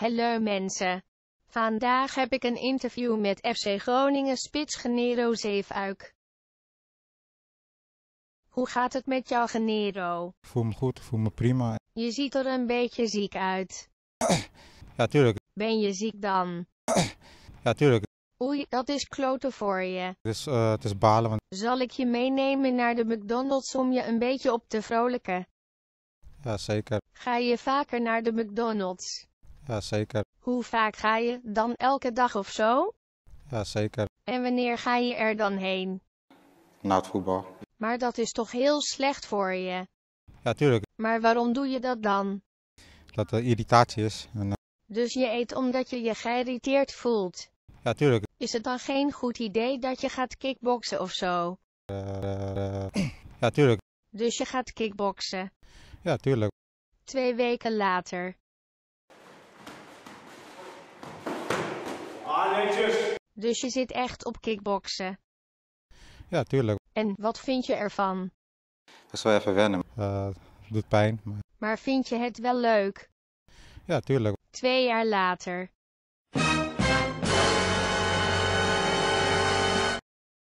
Hallo mensen. Vandaag heb ik een interview met FC Groningen spits Genero Zeefuik. Hoe gaat het met jou Genero? Voel me goed, voel me prima. Je ziet er een beetje ziek uit. Ja, tuurlijk. Ben je ziek dan? Ja, tuurlijk. Oei, dat is kloten voor je. Dus, uh, het is balen. Want... Zal ik je meenemen naar de McDonald's om je een beetje op te vrolijken? Ja, zeker. Ga je vaker naar de McDonald's? Ja, zeker. Hoe vaak ga je dan elke dag of zo? Ja, zeker. En wanneer ga je er dan heen? Na het voetbal. Maar dat is toch heel slecht voor je? Ja, tuurlijk. Maar waarom doe je dat dan? Dat er irritatie is. En, eh, Dus je eet omdat je je geïrriteerd voelt? Ja, tuurlijk. Is het dan geen goed idee dat je gaat kickboksen of zo? ja, tuurlijk. Dus je gaat kickboksen? Ja, tuurlijk. Twee weken later. Dus je zit echt op kickboksen? Ja, tuurlijk. En wat vind je ervan? Dat is wel even wennen. Uh, doet pijn. Maar... maar vind je het wel leuk? Ja, tuurlijk. Twee jaar later.